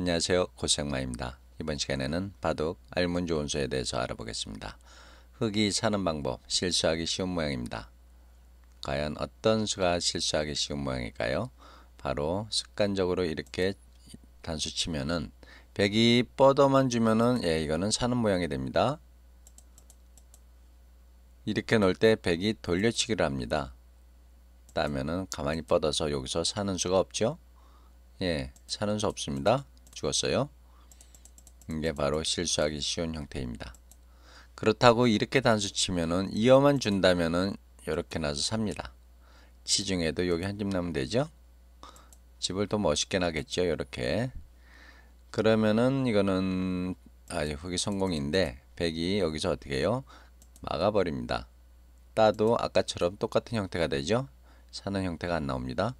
안녕하세요. 고생마입니다. 이번 시간에는 바둑 알문 조은 수에 대해서 알아보겠습니다. 흙이 사는 방법, 실수하기 쉬운 모양입니다. 과연 어떤 수가 실수하기 쉬운 모양일까요? 바로 습관적으로 이렇게 단수 치면은 100이 뻗어만 주면은 예, 이거는 사는 모양이 됩니다. 이렇게 놓을 때 100이 돌려치기를 합니다. 따면은 가만히 뻗어서 여기서 사는 수가 없죠? 예, 사는 수 없습니다. 죽었어요. 이게 바로 실수하기 쉬운 형태입니다. 그렇다고 이렇게 단수 치면은 2어만 준다면은 이렇게 나서 삽니다. 치중에도 여기 한 집 나면 되죠. 집을 또 멋있게 나겠죠. 이렇게 그러면은 이거는 아니 흑이 성공인데 백이 여기서 어떻게 해요? 막아버립니다. 따도 아까처럼 똑같은 형태가 되죠. 사는 형태가 안 나옵니다.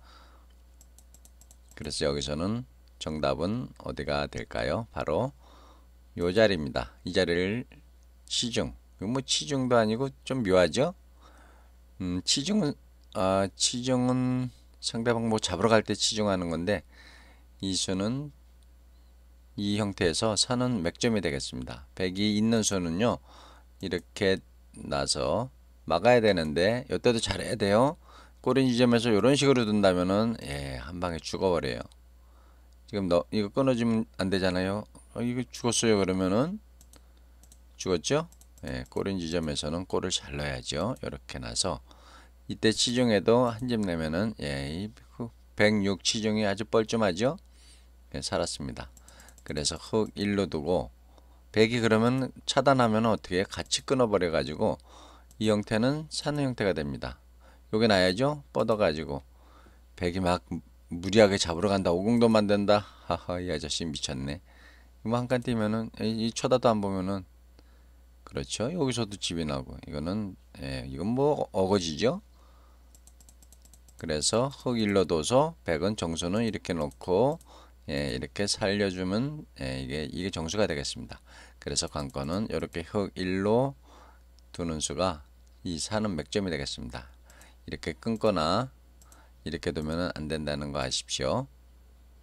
그래서 여기서는 정답은 어디가 될까요? 바로 요 자리입니다. 이 자리를 치중. 뭐 치중도 아니고 좀 묘하죠? 음, 치중은 아, 치중은 상대방 뭐 잡으러 갈 때 치중하는 건데 이 수는 이 형태에서 선은 맥점이 되겠습니다. 백이 있는 수는요. 이렇게 나서 막아야 되는데 이때도 잘해야 돼요. 꼬린 지점에서 이런 식으로 둔다면은 예, 한 방에 죽어버려요. 지금 너 이거 끊어지면 안 되잖아요. 어, 이거 죽었어요. 그러면은 죽었죠? 예, 꼬린 지점에서는 꼬를 잘라야죠 이렇게 나서 이때 치중에도 한 집 내면은 예, 106 치중이 아주 뻘쭘하죠. 예, 살았습니다. 그래서 흙 1로 두고 100이 그러면 차단하면 어떻게 같이 끊어버려 가지고 이 형태는 사는 형태가 됩니다. 요게 나야죠. 뻗어 가지고 100이 막 무리하게 잡으러 간다. 5공도 만든다. 하하 이 아저씨 미쳤네. 이거 한칸 뛰면은 이, 쳐다도 안 보면은 그렇죠. 여기서도 집이 나고 이거는 예, 이건 뭐 어거지죠. 그래서 흙 일러둬서 100원 정수는 이렇게 놓고 예, 이렇게 살려주면 예, 이게 이게 정수가 되겠습니다. 그래서 관건은 이렇게 흙 일로 두는 수가 이 사는 맥점이 되겠습니다. 이렇게 끊거나 이렇게 두면 안 된다는 거 아십시오.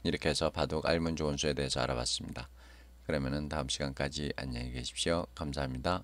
이렇게 해서 바둑 알문 조원수에 대해서 알아봤습니다. 그러면은 다음 시간까지 안녕히 계십시오. 감사합니다.